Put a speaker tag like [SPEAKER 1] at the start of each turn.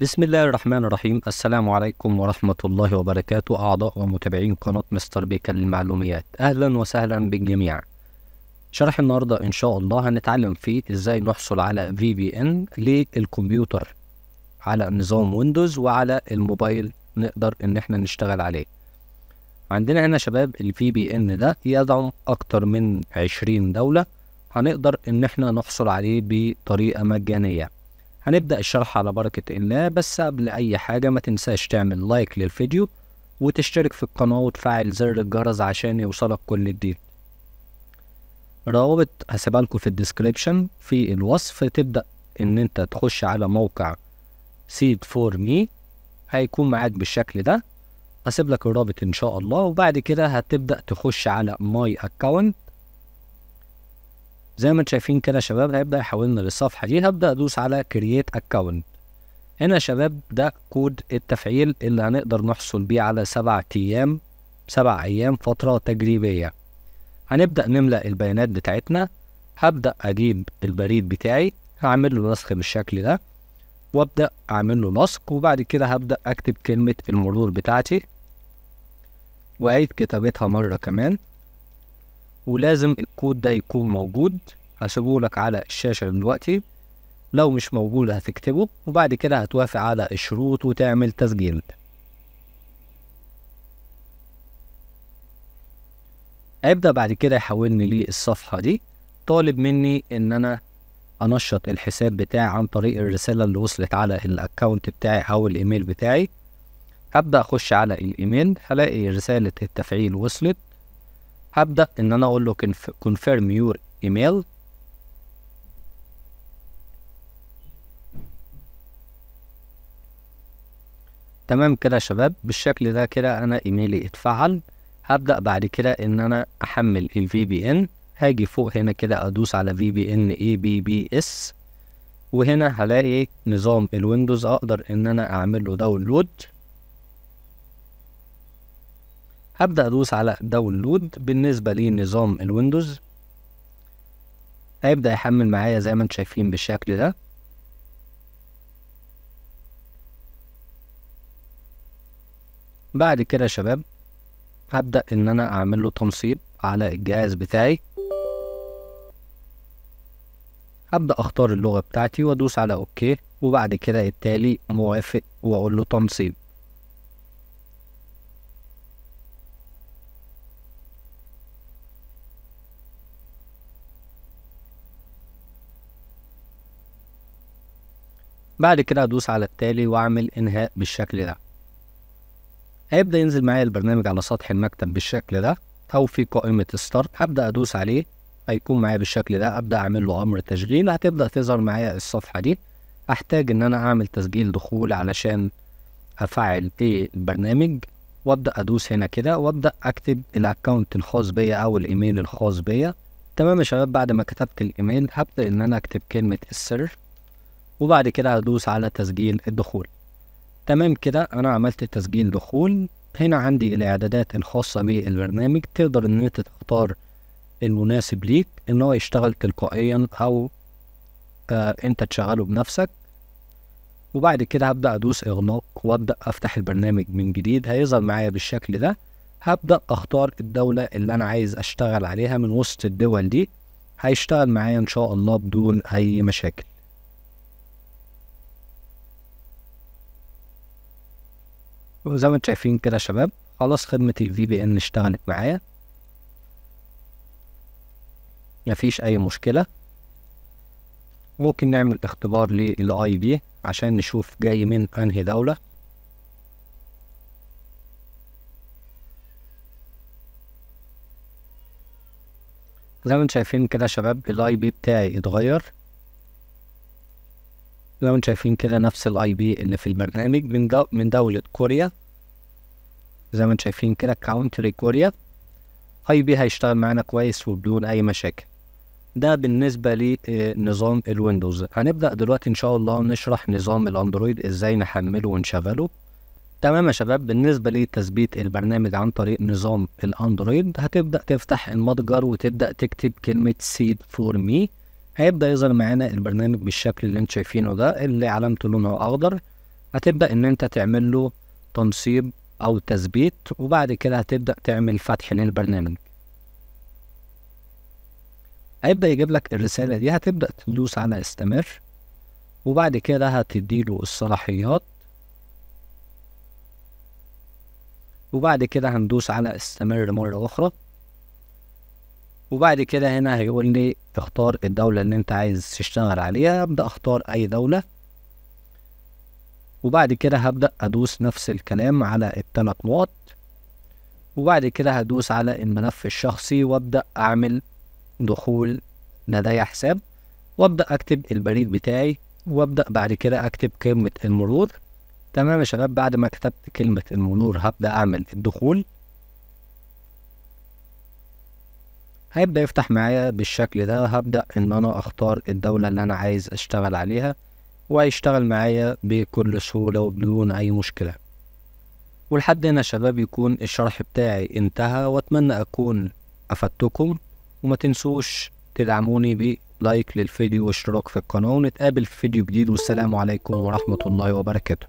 [SPEAKER 1] بسم الله الرحمن الرحيم السلام عليكم ورحمة الله وبركاته أعضاء ومتابعين قناة مستر بيكا للمعلوميات أهلا وسهلا بالجميع شرح النهاردة إن شاء الله هنتعلم فيه إزاي نحصل على في بي إن للكمبيوتر على نظام ويندوز وعلى الموبايل نقدر إن إحنا نشتغل عليه عندنا هنا شباب الفي بي إن ده يدعم أكتر من عشرين دولة هنقدر إن إحنا نحصل عليه بطريقة مجانية هنبدأ الشرح على بركة الله بس قبل أي حاجة ما تنساش تعمل لايك للفيديو وتشترك في القناة وتفعل زر الجرس عشان يوصلك كل جديد روابط هسيبها لكم في الديسكريبشن في الوصف تبدأ إن أنت تخش على موقع سيد فور مي هيكون معاك بالشكل ده هسيب لك الرابط إن شاء الله وبعد كده هتبدأ تخش على ماي أكاونت زي ما انتم شايفين كده شباب هيبدا يحولنا للصفحه دي هبدا ادوس على كرييت اكونت هنا شباب ده كود التفعيل اللي هنقدر نحصل بيه على سبع ايام سبع ايام فتره تجريبيه هنبدا نملا البيانات بتاعتنا هبدا اجيب البريد بتاعي هعمل له نسخ بالشكل ده وابدا اعمل له لصق وبعد كده هبدا اكتب كلمه المرور بتاعتي واعيد كتابتها مره كمان ولازم الكود ده يكون موجود هسيبه لك على الشاشة دلوقتي لو مش موجود هتكتبه وبعد كده هتوافق على الشروط وتعمل تسجيل هيبدأ بعد كده يحولني للصفحة دي طالب مني ان انا انشط الحساب بتاعي عن طريق الرسالة اللي وصلت على الاكونت بتاعي او الايميل بتاعي هبدأ اخش على الايميل هلاقي رسالة التفعيل وصلت هبدا ان انا اقول له كونفيرم يور ايميل تمام كده يا شباب بالشكل ده كده انا ايميلي اتفعل هبدا بعد كده ان انا احمل الفي بي ان هاجي فوق هنا كده ادوس على في بي ان اي بي بي اس وهنا هلاقي نظام الويندوز اقدر ان انا اعمل له داونلود هبدأ أدوس على داونلود بالنسبة لنظام الويندوز هيبدأ يحمل معايا زي ما انتم شايفين بالشكل ده بعد كده يا شباب هبدأ إن أنا أعمل له تنصيب على الجهاز بتاعي هبدأ أختار اللغة بتاعتي وأدوس على أوكي وبعد كده التالي موافق وأقول له تنصيب بعد كده ادوس على التالي واعمل انهاء بالشكل ده هيبدأ ينزل معايا البرنامج على سطح المكتب بالشكل ده أو في قائمة ستارت هبدأ أدوس عليه هيكون معايا بالشكل ده أبدأ أعمل له أمر تشغيل هتبدأ تظهر معايا الصفحة دي أحتاج إن أنا أعمل تسجيل دخول علشان أفعل إيه البرنامج وأبدأ أدوس هنا كده وأبدأ أكتب الأكونت الخاص بيا أو الإيميل الخاص بيا تمام يا شباب بعد ما كتبت الإيميل هبدأ إن أنا أكتب كلمة السر وبعد كده هدوس على تسجيل الدخول تمام كده انا عملت تسجيل دخول هنا عندي الاعدادات الخاصة بالبرنامج تقدر ان انت تختار المناسب ليك ان هو يشتغل تلقائيا او آه انت تشغله بنفسك وبعد كده هبدأ ادوس اغلاق وابدأ افتح البرنامج من جديد هيظهر معايا بالشكل ده هبدأ اختار الدولة اللي انا عايز اشتغل عليها من وسط الدول دي هيشتغل معايا ان شاء الله بدون اي مشاكل وزي ما انتم شايفين كده يا شباب خلاص خدمة الفي بي ان اشتغلت معايا مفيش اي مشكلة ممكن نعمل اختبار للاي بي عشان نشوف جاي من انهي دولة زي ما انتم شايفين كده يا شباب الاي بي بتاعي اتغير لو انتم شايفين كده نفس الاي بي اللي في البرنامج من دو من دولة كوريا زي ما انتم شايفين كده كاونتري كوريا اي بي هيشتغل معانا كويس وبدون اي مشاكل ده بالنسبة لنظام آه، الويندوز هنبدأ دلوقتي ان شاء الله نشرح نظام الاندرويد ازاي نحمله ونشغله تمام يا شباب بالنسبة لتثبيت البرنامج عن طريق نظام الاندرويد هتبدأ تفتح المتجر وتبدأ تكتب كلمة سيد فور مي هيبدا يظهر معانا البرنامج بالشكل اللي انتوا شايفينه ده اللي علامته لونه اخضر هتبدا ان انت تعمل له تنصيب او تثبيت وبعد كده هتبدا تعمل فتح للبرنامج هيبدا يجيب لك الرساله دي هتبدا تدوس على استمر وبعد كده هتديله الصلاحيات وبعد كده هندوس على استمر مرة أخرى وبعد كده هنا هيقول لي اختار الدولة اللي انت عايز تشتغل عليها ابدأ اختار اي دولة وبعد كده هبدأ ادوس نفس الكلام على التلات نقط وبعد كده هدوس على الملف الشخصي وابدأ اعمل دخول لدي حساب وابدأ اكتب البريد بتاعي وابدأ بعد كده اكتب كلمة المرور تمام يا شباب بعد ما كتبت كلمة المرور هبدأ اعمل الدخول هيبدأ يفتح معايا بالشكل ده هبدأ إن أنا أختار الدولة اللي أنا عايز أشتغل عليها وهيشتغل معايا بكل سهولة وبدون أي مشكلة ولحد هنا شباب يكون الشرح بتاعي انتهى وأتمنى أكون أفدتكم وما تنسوش تدعموني بلايك للفيديو واشتراك في القناة ونتقابل في فيديو جديد والسلام عليكم ورحمة الله وبركاته